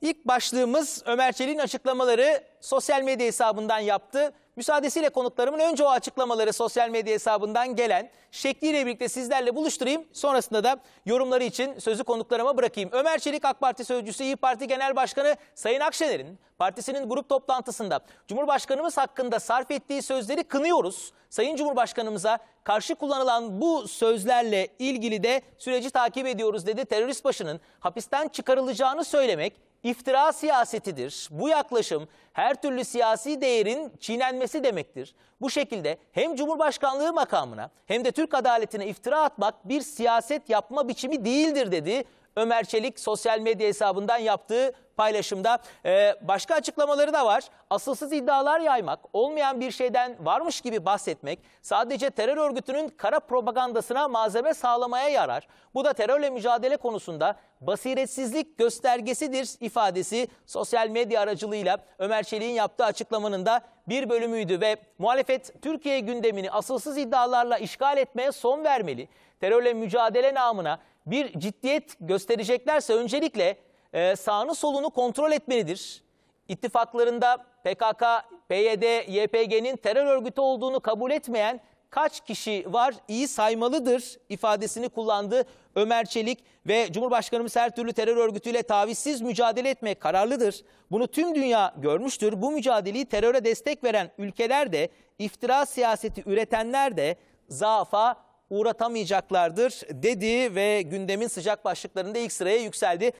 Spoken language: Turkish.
İlk başlığımız Ömer Çelik'in açıklamaları sosyal medya hesabından yaptı. Müsaadesiyle konuklarımın önce o açıklamaları sosyal medya hesabından gelen şekliyle birlikte sizlerle buluşturayım. Sonrasında da yorumları için sözü konuklarıma bırakayım. Ömer Çelik AK Parti Sözcüsü İyi Parti Genel Başkanı Sayın Akşener'in partisinin grup toplantısında Cumhurbaşkanımız hakkında sarf ettiği sözleri kınıyoruz. Sayın Cumhurbaşkanımıza karşı kullanılan bu sözlerle ilgili de süreci takip ediyoruz dedi. Terörist başının hapisten çıkarılacağını söylemek iftira siyasetidir. Bu yaklaşım her türlü siyasi değerin çiğnenmesi demektir. Bu şekilde hem Cumhurbaşkanlığı makamına hem de Türk adaletine iftira atmak bir siyaset yapma biçimi değildir dedi. Ömer Çelik sosyal medya hesabından yaptığı paylaşımda. Ee, başka açıklamaları da var. Asılsız iddialar yaymak, olmayan bir şeyden varmış gibi bahsetmek sadece terör örgütünün kara propagandasına malzeme sağlamaya yarar. Bu da terörle mücadele konusunda basiretsizlik göstergesidir ifadesi sosyal medya aracılığıyla Ömer Çelik'in yaptığı açıklamanın da bir bölümüydü ve muhalefet Türkiye gündemini asılsız iddialarla işgal etmeye son vermeli. Terörle mücadele namına bir ciddiyet göstereceklerse öncelikle e, sağını solunu kontrol etmelidir. İttifaklarında PKK, PYD, YPG'nin terör örgütü olduğunu kabul etmeyen kaç kişi var iyi saymalıdır ifadesini kullandı Ömer Çelik ve Cumhurbaşkanımız her türlü terör örgütüyle tavizsiz mücadele etmek kararlıdır. Bunu tüm dünya görmüştür. Bu mücadeleyi teröre destek veren ülkeler de iftira siyaseti üretenler de zaafa uğratamayacaklardır dedi ve gündemin sıcak başlıklarında ilk sıraya yükseldi.